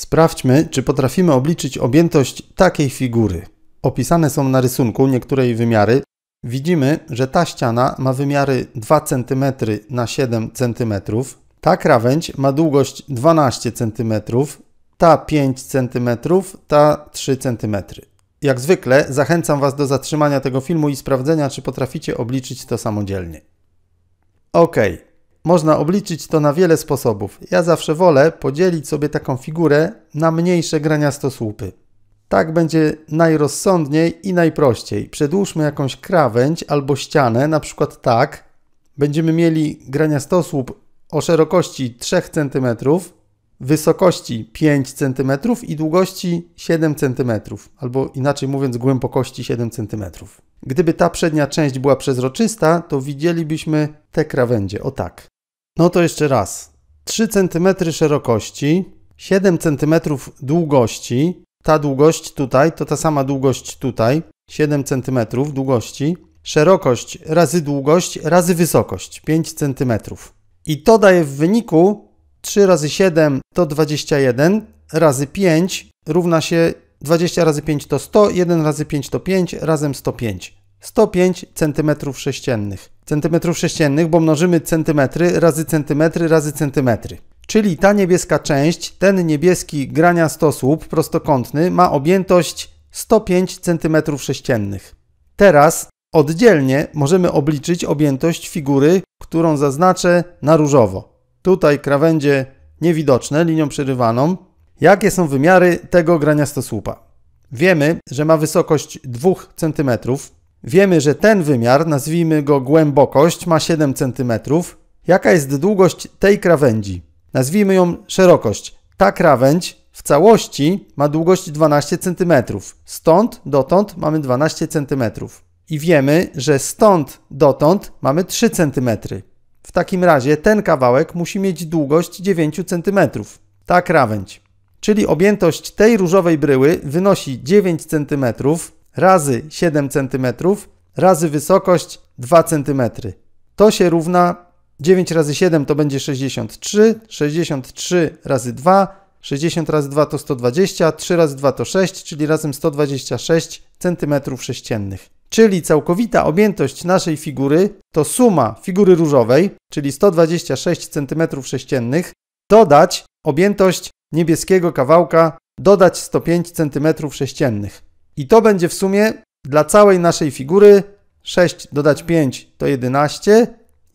Sprawdźmy, czy potrafimy obliczyć objętość takiej figury. Opisane są na rysunku niektóre jej wymiary. Widzimy, że ta ściana ma wymiary 2 cm na 7 cm, ta krawędź ma długość 12 cm, ta 5 cm, ta 3 cm. Jak zwykle zachęcam Was do zatrzymania tego filmu i sprawdzenia, czy potraficie obliczyć to samodzielnie. OK, można obliczyć to na wiele sposobów. Ja zawsze wolę podzielić sobie taką figurę na mniejsze stosłupy. Tak będzie najrozsądniej i najprościej. Przedłużmy jakąś krawędź albo ścianę, na przykład tak. Będziemy mieli stosłup o szerokości 3 cm, wysokości 5 cm i długości 7 cm, albo inaczej mówiąc głębokości 7 cm. Gdyby ta przednia część była przezroczysta, to widzielibyśmy te krawędzie, o tak. No to jeszcze raz. 3 cm szerokości, 7 cm długości. Ta długość tutaj to ta sama długość tutaj, 7 cm długości. Szerokość razy długość razy wysokość, 5 cm. I to daje w wyniku 3 razy 7 to 21, razy 5 równa się 20 razy 5 to 100, 1 razy 5 to 5, razem 105. 105 cm sześciennych centymetrów sześciennych, bo mnożymy centymetry razy centymetry razy centymetry. Czyli ta niebieska część, ten niebieski grania stosłup prostokątny ma objętość 105 centymetrów sześciennych. Teraz oddzielnie możemy obliczyć objętość figury, którą zaznaczę na różowo. Tutaj krawędzie niewidoczne linią przerywaną. Jakie są wymiary tego grania stosłupa? Wiemy, że ma wysokość 2 centymetrów. Wiemy, że ten wymiar, nazwijmy go głębokość, ma 7 cm. Jaka jest długość tej krawędzi? Nazwijmy ją szerokość. Ta krawędź w całości ma długość 12 cm. Stąd dotąd mamy 12 cm. I wiemy, że stąd dotąd mamy 3 cm. W takim razie ten kawałek musi mieć długość 9 cm. Ta krawędź. Czyli objętość tej różowej bryły wynosi 9 cm, razy 7 cm razy wysokość 2 cm. To się równa 9 razy 7 to będzie 63, 63 razy 2, 60 razy 2 to 120, 3 razy 2 to 6, czyli razem 126 cm sześciennych. Czyli całkowita objętość naszej figury to suma figury różowej, czyli 126 cm sześciennych, dodać objętość niebieskiego kawałka, dodać 105 cm sześciennych. I to będzie w sumie dla całej naszej figury 6 dodać 5 to 11,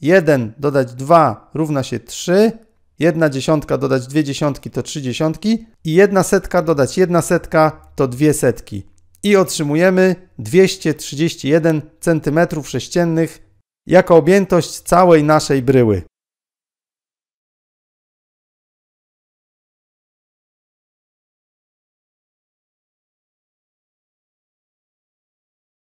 1 dodać 2 równa się 3, 1 dziesiątka dodać 2 dziesiątki to 3 dziesiątki i 1 setka dodać 1 setka to 2 setki. I otrzymujemy 231 cm sześciennych jako objętość całej naszej bryły.